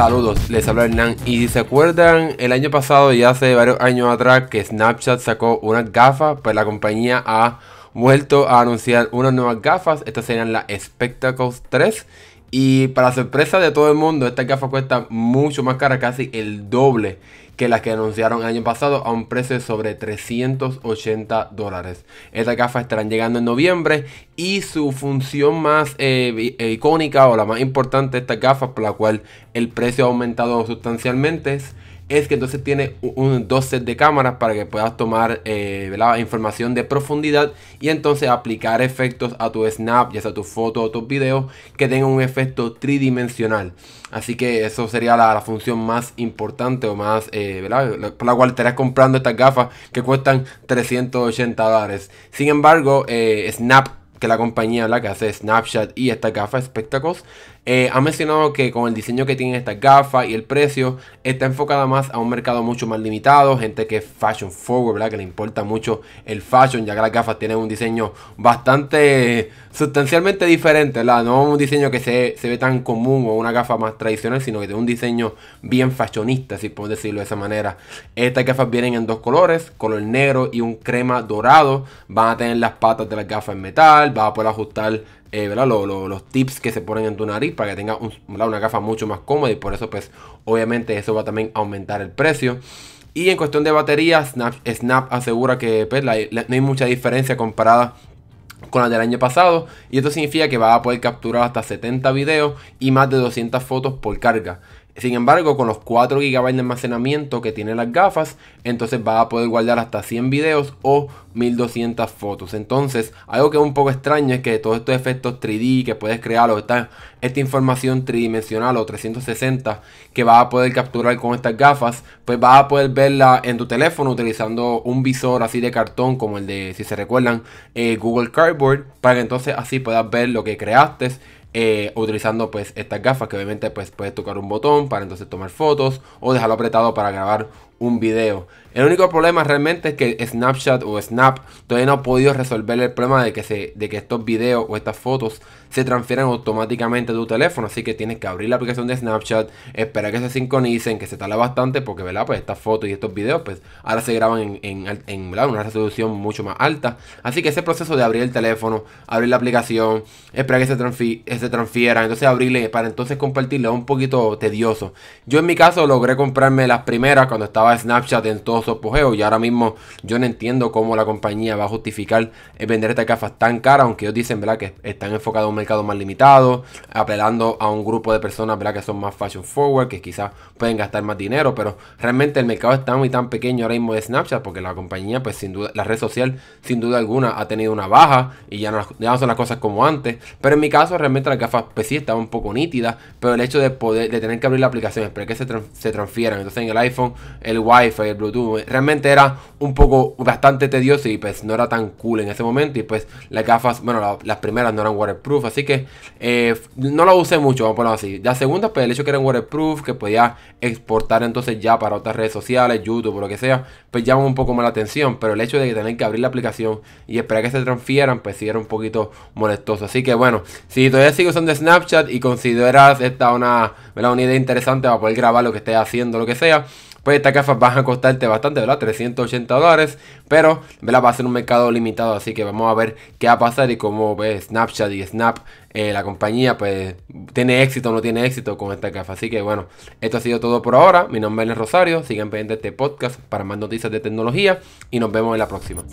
Saludos, les habla Hernán y si se acuerdan, el año pasado y hace varios años atrás que Snapchat sacó unas gafas, pues la compañía ha vuelto a anunciar unas nuevas gafas, estas serían las Spectacles 3 y para sorpresa de todo el mundo, esta gafas cuesta mucho más cara, casi el doble que las que anunciaron el año pasado a un precio de sobre 380 dólares. Estas gafas estarán llegando en noviembre y su función más eh, eh, icónica o la más importante de estas gafas por la cual el precio ha aumentado sustancialmente es es que entonces tiene un, dos set de cámaras para que puedas tomar la eh, información de profundidad y entonces aplicar efectos a tu snap, ya sea tus fotos o tus videos, que tengan un efecto tridimensional. Así que eso sería la, función más importante o más, eh, Por la cual estarás comprando estas gafas que cuestan 380 dólares. Sin embargo, eh, Snap que la compañía la que hace Snapchat y esta gafa Spectacles, eh, ha mencionado que con el diseño que tienen estas gafas y el precio, está enfocada más a un mercado mucho más limitado, gente que es fashion forward, Que le importa mucho el fashion, ya que las gafas tienen un diseño bastante sustancialmente diferente, la No un diseño que se, se ve tan común o una gafa más tradicional, sino que tiene un diseño bien fashionista, si podemos decirlo de esa manera. Estas gafas vienen en dos colores, color negro y un crema dorado. Van a tener las patas de las gafas en metal va vas a poder ajustar eh, ¿verdad? Los, tips que se ponen en tu nariz para que tengas una gafa mucho más cómoda y por eso pues obviamente eso va también a aumentar el precio. Y en cuestión de batería, Snap, asegura que pues, no hay mucha diferencia comparada con la del año pasado y esto significa que va a poder capturar hasta 70 videos y más de 200 fotos por carga. Sin embargo, con los 4 GB de almacenamiento que tienen las gafas, entonces vas a poder guardar hasta 100 videos o 1200 fotos. Entonces, algo que es un poco extraño es que todos estos efectos 3D que puedes crear o esta, esta información tridimensional o 360 que vas a poder capturar con estas gafas, pues vas a poder verla en tu teléfono utilizando un visor así de cartón como el de, si se recuerdan, eh, Google Cardboard, para que entonces así puedas ver lo que creaste eh, utilizando pues estas gafas que obviamente pues puedes tocar un botón para entonces tomar fotos o dejarlo apretado para grabar un video. El único problema realmente es que Snapchat o Snap todavía no ha podido resolver el problema de que, se, de que estos videos o estas fotos se transfieran automáticamente a tu teléfono. Así que tienes que abrir la aplicación de Snapchat, esperar que se sincronicen, que se tala bastante, porque ¿verdad? Pues estas fotos y estos videos pues ahora se graban en, en, una resolución mucho más alta. Así que ese proceso de abrir el teléfono, abrir la aplicación, esperar que se, transfi eh, se transfieran, entonces abrirle para entonces compartirle es un poquito tedioso. Yo en mi caso logré comprarme las primeras cuando estaba Snapchat en todos sus apogeo y ahora mismo yo no entiendo cómo la compañía va a justificar el eh, vender estas gafas tan caras, aunque ellos dicen ¿verdad? que están enfocados a un mercado más limitado, apelando a un grupo de personas ¿verdad? que son más fashion forward, que quizás pueden gastar más dinero, pero realmente el mercado está muy tan pequeño ahora mismo de Snapchat porque la compañía, pues sin duda, la red social sin duda alguna ha tenido una baja y ya no, son las cosas como antes, pero en mi caso realmente las gafas pues sí estaban un poco nítidas, pero el hecho de poder, de tener que abrir la aplicación, esperar que se, se transfieran, entonces en el iPhone, el wifi, el bluetooth, realmente era un poco bastante tedioso y pues no era tan cool en ese momento y pues las gafas, bueno, las primeras no eran waterproof, así que eh, no lo usé mucho, vamos a ponerlo así. La segunda, pues el hecho que eran waterproof, que podía exportar entonces ya para otras redes sociales, YouTube o lo que sea, pues llama un poco más la atención, pero el hecho de que tener que abrir la aplicación y esperar que se transfieran, pues sí era un poquito molestoso. Así que bueno, si todavía sigues usando Snapchat y consideras esta una, una idea interesante para poder grabar lo que esté haciendo, lo que sea, pues estas gafas van a costarte bastante, ¿verdad? 380 dólares, pero, ¿verdad? Va a ser un mercado limitado, así que vamos a ver qué va a pasar y cómo ve pues, Snapchat y Snap, eh, la compañía, pues tiene éxito o no tiene éxito con esta caja. Así que bueno, esto ha sido todo por ahora. Mi nombre es Rosario, sigan pendientes este podcast para más noticias de tecnología y nos vemos en la próxima.